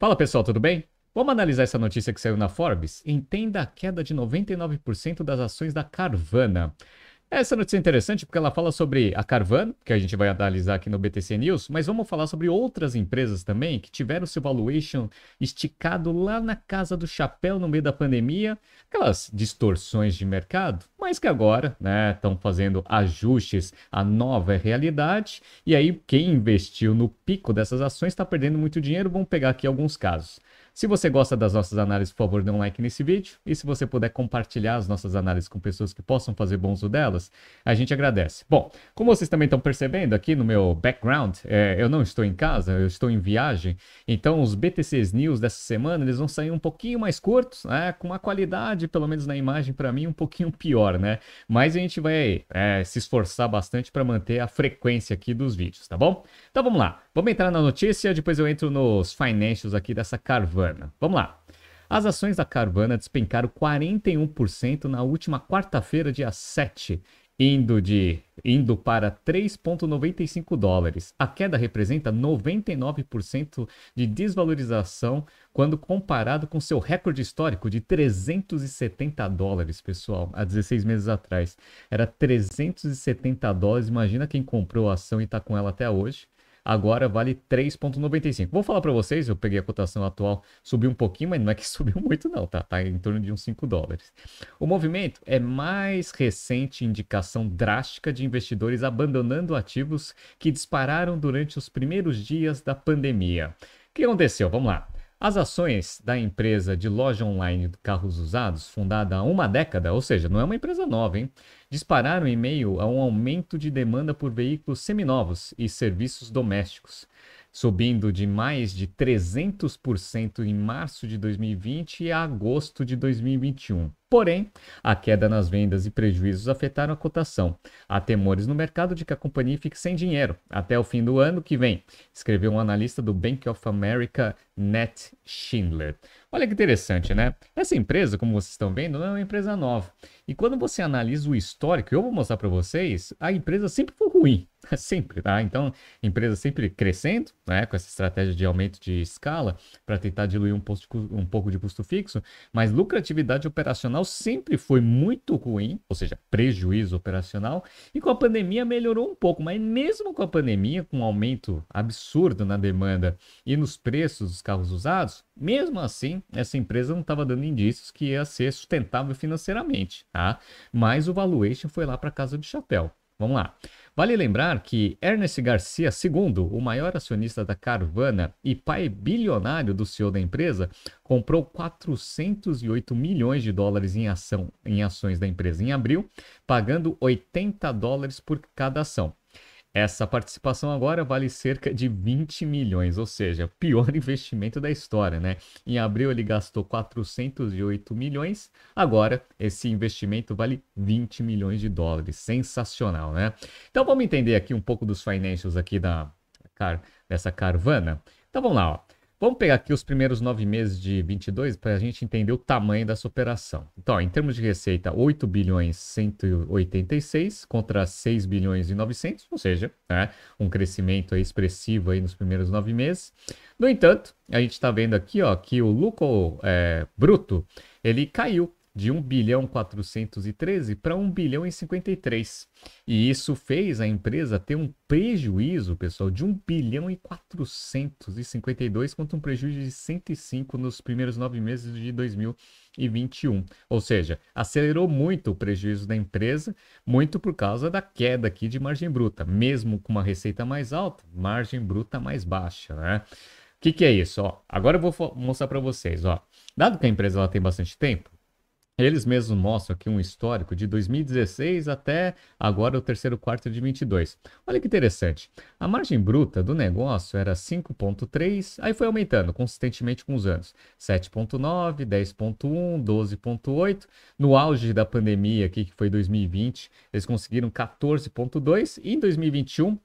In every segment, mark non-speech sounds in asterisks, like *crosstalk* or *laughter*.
Fala pessoal, tudo bem? Vamos analisar essa notícia que saiu na Forbes? Entenda a queda de 99% das ações da Carvana. Essa notícia é interessante porque ela fala sobre a Carvan, que a gente vai analisar aqui no BTC News, mas vamos falar sobre outras empresas também que tiveram seu valuation esticado lá na casa do chapéu no meio da pandemia, aquelas distorções de mercado, mas que agora né, estão né, fazendo ajustes à nova realidade. E aí, quem investiu no pico dessas ações está perdendo muito dinheiro. Vamos pegar aqui alguns casos. Se você gosta das nossas análises, por favor, dê um like nesse vídeo. E se você puder compartilhar as nossas análises com pessoas que possam fazer bom uso delas, a gente agradece. Bom, como vocês também estão percebendo aqui no meu background, é, eu não estou em casa, eu estou em viagem. Então, os BTCs News dessa semana, eles vão sair um pouquinho mais curtos, né? Com uma qualidade, pelo menos na imagem, para mim, um pouquinho pior, né? Mas a gente vai é, se esforçar bastante para manter a frequência aqui dos vídeos, tá bom? Então, vamos lá. Vamos entrar na notícia, depois eu entro nos financials aqui dessa Carvana. Vamos lá. As ações da Carvana despencaram 41% na última quarta-feira, dia 7, indo de indo para 3.95 dólares. A queda representa 99% de desvalorização quando comparado com seu recorde histórico de 370 dólares, pessoal, há 16 meses atrás. Era 370 dólares, imagina quem comprou a ação e está com ela até hoje agora vale 3,95. Vou falar para vocês, eu peguei a cotação atual, subiu um pouquinho, mas não é que *laughs* subiu muito não, tá? Tá em torno de uns 5 dólares. O movimento é mais recente indicação drástica de investidores abandonando ativos que dispararam durante os primeiros dias da pandemia. O que aconteceu? Vamos lá. As ações da empresa de loja online de carros usados, fundada há uma década, ou seja, não é uma empresa nova, hein? dispararam em meio a um aumento de demanda por veículos seminovos e serviços domésticos, subindo de mais de 300% em março de 2020 a agosto de 2021. Porém, a queda nas vendas e prejuízos afetaram a cotação. Há temores no mercado de que a companhia fique sem dinheiro até o fim do ano que vem, escreveu um analista do Bank of America, Nat Schindler. Olha que interessante, né? Essa empresa, como vocês estão vendo, não é uma empresa nova. E quando você analisa o histórico, eu vou mostrar para vocês, a empresa sempre foi ruim, *laughs* sempre, tá? Então, empresa sempre crescendo, né, com essa estratégia de aumento de escala para tentar diluir um, posto, um pouco de custo fixo, mas lucratividade operacional sempre foi muito ruim, ou seja, prejuízo operacional, e com a pandemia melhorou um pouco, mas mesmo com a pandemia, com um aumento absurdo na demanda e nos preços dos carros usados, mesmo assim essa empresa não estava dando indícios que ia ser sustentável financeiramente, tá? Mas o valuation foi lá para casa de chapéu. Vamos lá. Vale lembrar que Ernest Garcia II, o maior acionista da Carvana e pai bilionário do CEO da empresa, comprou 408 milhões de dólares em ação em ações da empresa em abril, pagando 80 dólares por cada ação. Essa participação agora vale cerca de 20 milhões, ou seja, pior *laughs* investimento da história, né? Em abril ele gastou 408 milhões, agora esse investimento vale 20 milhões de dólares. Sensacional, né? Então vamos entender aqui um pouco dos financials aqui da, dessa Carvana. Então vamos lá, ó. Vamos pegar aqui os primeiros nove meses de 22 para a gente entender o tamanho dessa operação. Então, ó, em termos de receita, 8 bilhões 186 contra 6 bilhões e 900, ou seja, né, um crescimento aí expressivo aí nos primeiros nove meses. No entanto, a gente está vendo aqui ó, que o lucro é, bruto ele caiu de 1 bilhão 413 para 1 bilhão e 53. E isso fez a empresa ter um prejuízo, pessoal, de 1 bilhão e 452 contra um prejuízo de 105 nos primeiros nove meses de 2021. Ou seja, acelerou muito o prejuízo da empresa, muito por causa da queda aqui de margem bruta. Mesmo com uma receita mais alta, margem bruta mais baixa, né? O que, que, é isso? Ó, agora eu vou mostrar para vocês. Ó. Dado que a empresa ela tem bastante tempo, eles mesmos mostram aqui um histórico de 2016 até agora o terceiro quarto de 22. Olha que interessante. A margem bruta do negócio era 5.3, aí foi aumentando consistentemente com os anos. 7.9, 10.1, 12.8. No auge da pandemia aqui que foi 2020, eles conseguiram 14.2 e em 2021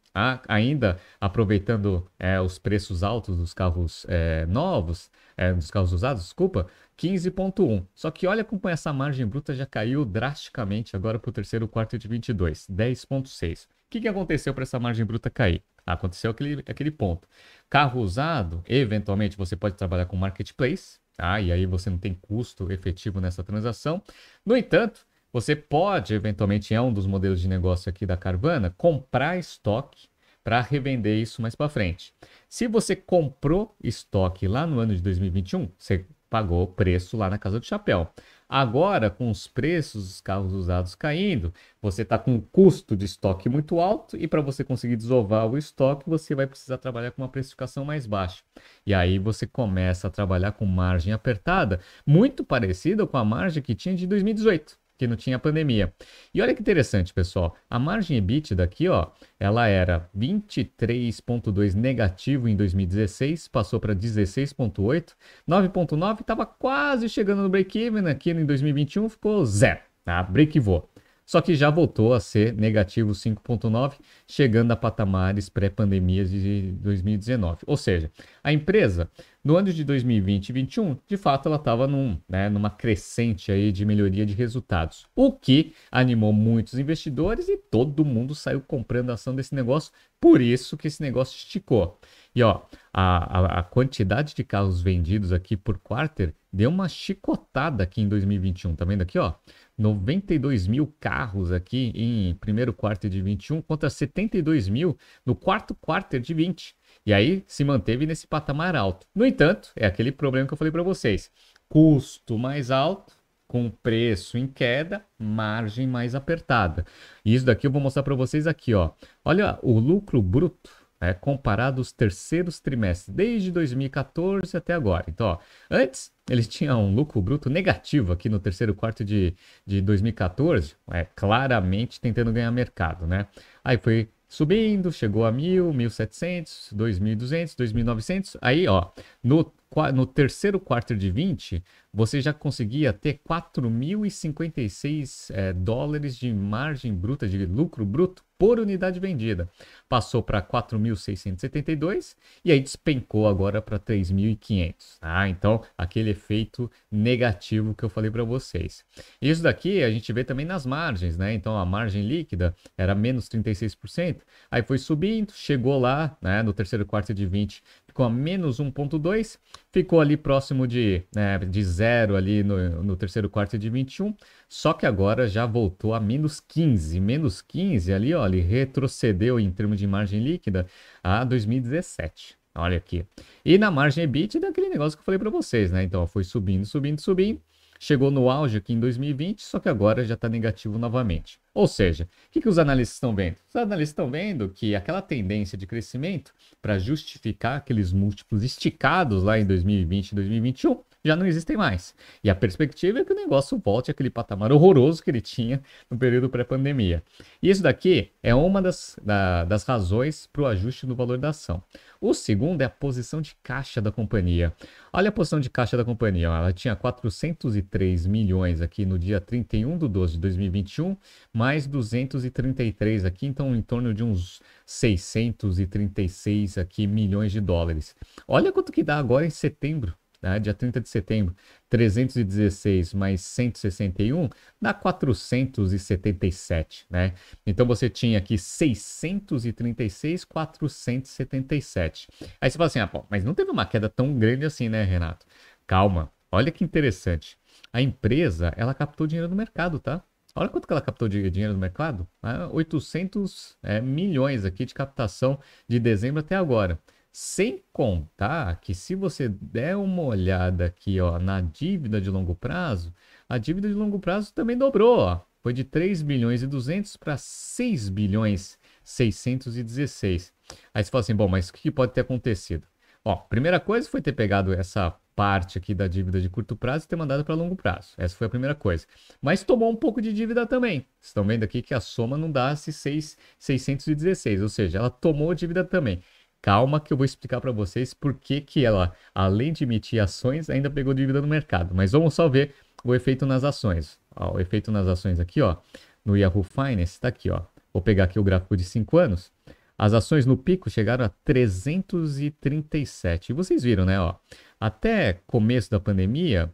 ainda aproveitando é, os preços altos dos carros é, novos, é, dos carros usados, desculpa, 15.1. Só que olha como essa margem bruta já caiu drasticamente agora para o terceiro quarto de 22, 10.6. O que, que aconteceu para essa margem bruta cair? Aconteceu aquele, aquele ponto. Carro usado, eventualmente você pode trabalhar com marketplace, tá? e aí você não tem custo efetivo nessa transação. No entanto, você pode, eventualmente, é um dos modelos de negócio aqui da Carvana, comprar estoque para revender isso mais para frente. Se você comprou estoque lá no ano de 2021, você pagou preço lá na Casa do Chapéu. Agora, com os preços dos carros usados caindo, você está com um custo de estoque muito alto e para você conseguir desovar o estoque, você vai precisar trabalhar com uma precificação mais baixa. E aí você começa a trabalhar com margem apertada, muito parecida com a margem que tinha de 2018 que não tinha pandemia. E olha que interessante, pessoal. A margem EBITDA aqui, ó, ela era 23.2 negativo em 2016, passou para 16.8, 9.9 estava quase chegando no break-even, aqui em 2021 ficou zero, tá? Break even só que já voltou a ser negativo 5,9, chegando a patamares pré-pandemias de 2019. Ou seja, a empresa, no ano de 2020 e 2021, de fato ela estava num, né, numa crescente aí de melhoria de resultados, o que animou muitos investidores e todo mundo saiu comprando a ação desse negócio, por isso que esse negócio esticou. E ó, a, a, quantidade de carros vendidos aqui por quarter deu uma chicotada aqui em 2021, tá vendo aqui, ó? 92 mil carros aqui em primeiro quarter de 21 contra 72 mil no quarto quarter de 20. E aí se manteve nesse patamar alto. No entanto, é aquele problema que eu falei para vocês. Custo mais alto, com preço em queda, margem mais apertada. E isso daqui eu vou mostrar para vocês aqui, ó. Olha o lucro bruto né, comparado os terceiros trimestres, desde 2014 até agora. Então, ó, antes eles tinham um lucro bruto negativo aqui no terceiro quarto de, de 2014, é, claramente tentando ganhar mercado, né? Aí foi subindo, chegou a 1.000, 1.700, 2.200, 2.900. Aí, ó, no, no terceiro quarto de 20, você já conseguia ter 4.056 é, dólares de margem bruta, de lucro bruto, por unidade vendida. Passou para 4.672 e aí despencou agora para 3.500. Ah, tá? Então, aquele efeito negativo que eu falei para vocês. Isso daqui a gente vê também nas margens, né? Então, a margem líquida era menos 36%, aí foi subindo, chegou lá né, no terceiro quarto de 20 ficou a menos 1,2, ficou ali próximo de, né, de zero ali no, no terceiro quarto de 21, só que agora já voltou a menos 15, menos 15 ali, ele retrocedeu em termos de margem líquida a 2017. Olha aqui. E na margem EBIT, daquele negócio que eu falei para vocês, né? Então, foi subindo, subindo, subindo chegou no auge aqui em 2020, só que agora já está negativo novamente. Ou seja, o que, que os analistas estão vendo? Os analistas estão vendo que aquela tendência de crescimento, para justificar aqueles múltiplos esticados lá em 2020 e 2021, já não existem mais. E a perspectiva é que o negócio volte àquele patamar horroroso que ele tinha no período pré-pandemia. E isso daqui é uma das, da, das razões para o ajuste no valor da ação. O segundo é a posição de caixa da companhia. Olha a posição de caixa da companhia. Ela tinha 403 milhões aqui no dia 31 de 12 de 2021, mais 233 aqui, então em torno de uns 636 aqui milhões de dólares. Olha quanto que dá agora em setembro né? dia 30 de setembro, 316 mais 161 dá 477, né? Então você tinha aqui 636, 477. Aí você fala assim, ah, pô, mas não teve uma queda tão grande assim, né, Renato? Calma, olha que interessante. A empresa, ela captou dinheiro do mercado, tá? Olha quanto que ela captou de dinheiro do mercado. 800 né? é, milhões aqui de captação de dezembro até agora. Sem contar que se você der uma olhada aqui ó, na dívida de longo prazo, a dívida de longo prazo também dobrou. Ó. Foi de 3 bilhões e 200 para 6 bilhões 616. Aí você fala assim, bom, mas o que pode ter acontecido? Ó, primeira coisa foi ter pegado essa parte aqui da dívida de curto prazo e ter mandado para longo prazo. Essa foi a primeira coisa. Mas tomou um pouco de dívida também. Vocês estão vendo aqui que a soma não dá esses 6, 616, ou seja, ela tomou dívida também. Calma que eu vou explicar para vocês por que, que ela, além de emitir ações, ainda pegou dívida no mercado. Mas vamos só ver o efeito nas ações. Ó, o efeito nas ações aqui, ó, no Yahoo Finance, está aqui. Ó. Vou pegar aqui o gráfico de 5 anos. As ações no pico chegaram a 337. Vocês viram, né? Ó, até começo da pandemia,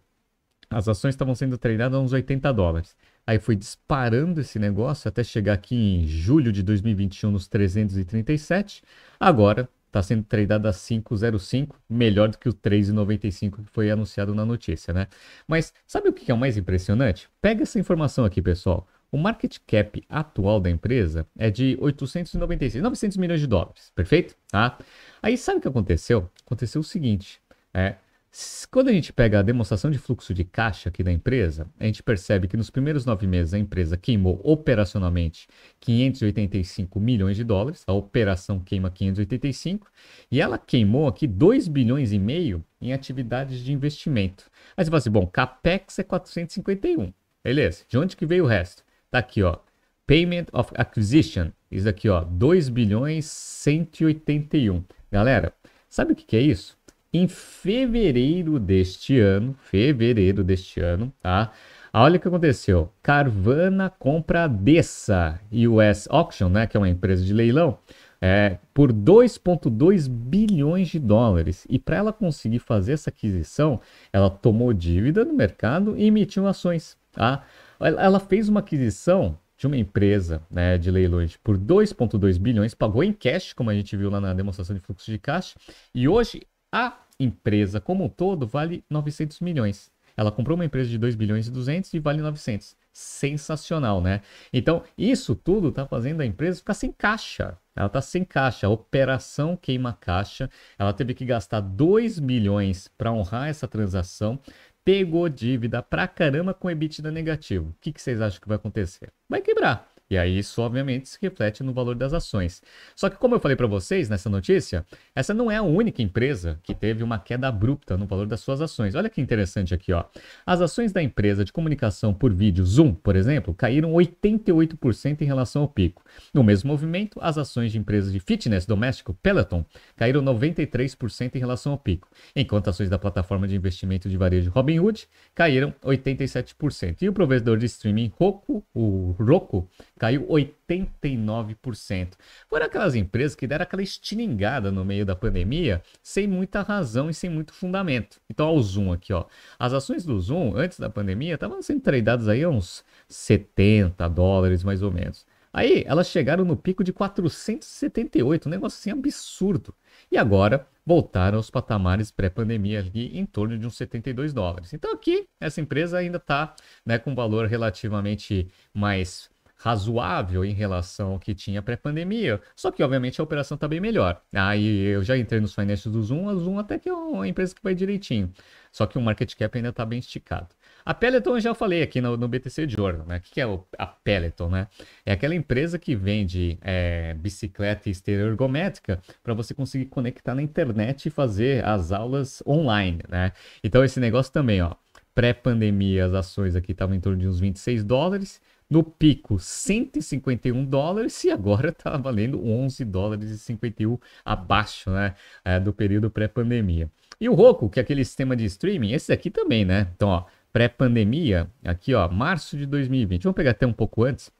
as ações estavam sendo treinadas a uns 80 dólares. Aí foi disparando esse negócio até chegar aqui em julho de 2021 nos 337. Agora está sendo tradado a 5,05, melhor do que o 3,95 que foi anunciado na notícia, né? Mas sabe o que é o mais impressionante? Pega essa informação aqui, pessoal. O market cap atual da empresa é de 896, 900 milhões de dólares, perfeito? Tá? Aí sabe o que aconteceu? Aconteceu o seguinte, é, quando a gente pega a demonstração de fluxo de caixa aqui da empresa, a gente percebe que nos primeiros nove meses a empresa queimou operacionalmente 585 milhões de dólares, a operação queima 585, e ela queimou aqui 2 bilhões e meio em atividades de investimento. Aí você fala assim, bom, CAPEX é 451, beleza, de onde que veio o resto? Tá aqui, ó, Payment of Acquisition, isso aqui, ó, 2 bilhões 181. Galera, sabe o que, que é isso? em fevereiro deste ano, fevereiro deste ano, tá? Ah, olha o que aconteceu. Carvana compra a Dessa US Auction, né, que é uma empresa de leilão, é, por 2,2 bilhões de dólares. E para ela conseguir fazer essa aquisição, ela tomou dívida no mercado e emitiu ações. Tá? Ela fez uma aquisição de uma empresa né, de leilões por 2,2 bilhões, pagou em cash, como a gente viu lá na demonstração de fluxo de caixa, e hoje a empresa como um todo vale 900 milhões. Ela comprou uma empresa de 2 bilhões e 200 e vale 900. Sensacional, né? Então, isso tudo está fazendo a empresa ficar sem caixa. Ela está sem caixa. A operação queima caixa. Ela teve que gastar 2 milhões para honrar essa transação. Pegou dívida pra caramba com EBITDA negativo. O que, que vocês acham que vai acontecer? Vai quebrar. E aí isso obviamente se reflete no valor das ações. Só que como eu falei para vocês nessa notícia, essa não é a única empresa que teve uma queda abrupta no valor das suas ações. Olha que interessante aqui, ó. As ações da empresa de comunicação por vídeo Zoom, por exemplo, caíram 88% em relação ao pico. No mesmo movimento, as ações de empresas de fitness doméstico Peloton caíram 93% em relação ao pico, enquanto ações da plataforma de investimento de varejo Robinhood caíram 87%. E o provedor de streaming Roku, o Roku caiu 89%. Foram aquelas empresas que deram aquela estilingada no meio da pandemia, sem muita razão e sem muito fundamento. Então, ao Zoom aqui, ó. As ações do Zoom, antes da pandemia, estavam sendo tradadas aí a uns 70 dólares, mais ou menos. Aí, elas chegaram no pico de 478, um negócio assim absurdo. E agora, voltaram aos patamares pré-pandemia ali em torno de uns 72 dólares. Então, aqui, essa empresa ainda está né, com um valor relativamente mais razoável em relação ao que tinha pré-pandemia. Só que, obviamente, a operação está bem melhor. Aí eu já entrei nos financials do Zoom, a Zoom até que é uma empresa que vai direitinho. Só que o market cap ainda está bem esticado. A Peloton eu já falei aqui no, no BTC Journal, né? O que, é a Peloton, né? É aquela empresa que vende é, bicicleta e esteira ergométrica para você conseguir conectar na internet e fazer as aulas online, né? Então esse negócio também, ó. Pré-pandemia, as ações aqui estavam em torno de uns 26 dólares no pico 151 dólares e agora está valendo 11 dólares e 51 abaixo né, é, do período pré-pandemia. E o Roku, que é aquele sistema de streaming, esse aqui também, né? Então, ó, pré-pandemia, aqui ó, março de 2020, vamos pegar até um pouco antes,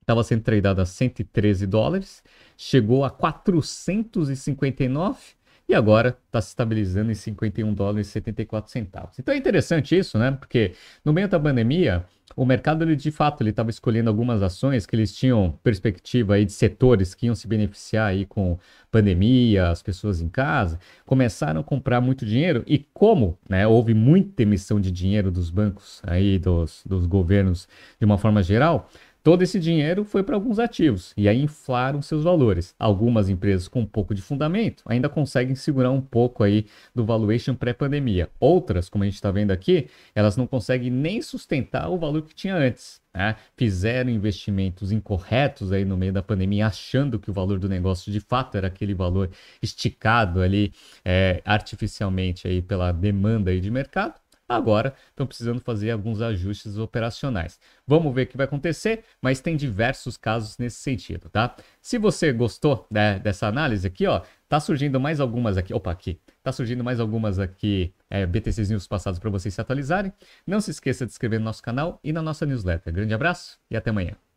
estava sendo tradado a 113 dólares, chegou a 459 e agora está se estabilizando em 51 dólares e 74 centavos. Então é interessante isso, né? Porque no meio da pandemia, o mercado ele de fato estava escolhendo algumas ações que eles tinham perspectiva aí de setores que iam se beneficiar aí com pandemia, as pessoas em casa, começaram a comprar muito dinheiro e como, né, houve muita emissão de dinheiro dos bancos aí dos, dos governos de uma forma geral, Todo esse dinheiro foi para alguns ativos e aí inflaram seus valores. Algumas empresas com um pouco de fundamento ainda conseguem segurar um pouco aí do valuation pré-pandemia. Outras, como a gente está vendo aqui, elas não conseguem nem sustentar o valor que tinha antes. Né? Fizeram investimentos incorretos aí no meio da pandemia, achando que o valor do negócio de fato era aquele valor esticado ali é, artificialmente aí pela demanda aí de mercado Agora estão precisando fazer alguns ajustes operacionais. Vamos ver o que vai acontecer, mas tem diversos casos nesse sentido, tá? Se você gostou né, dessa análise aqui, ó, tá surgindo mais algumas aqui. Opa, aqui. Tá surgindo mais algumas aqui, é, BTCs News passados para vocês se atualizarem. Não se esqueça de se inscrever no nosso canal e na nossa newsletter. Grande abraço e até amanhã.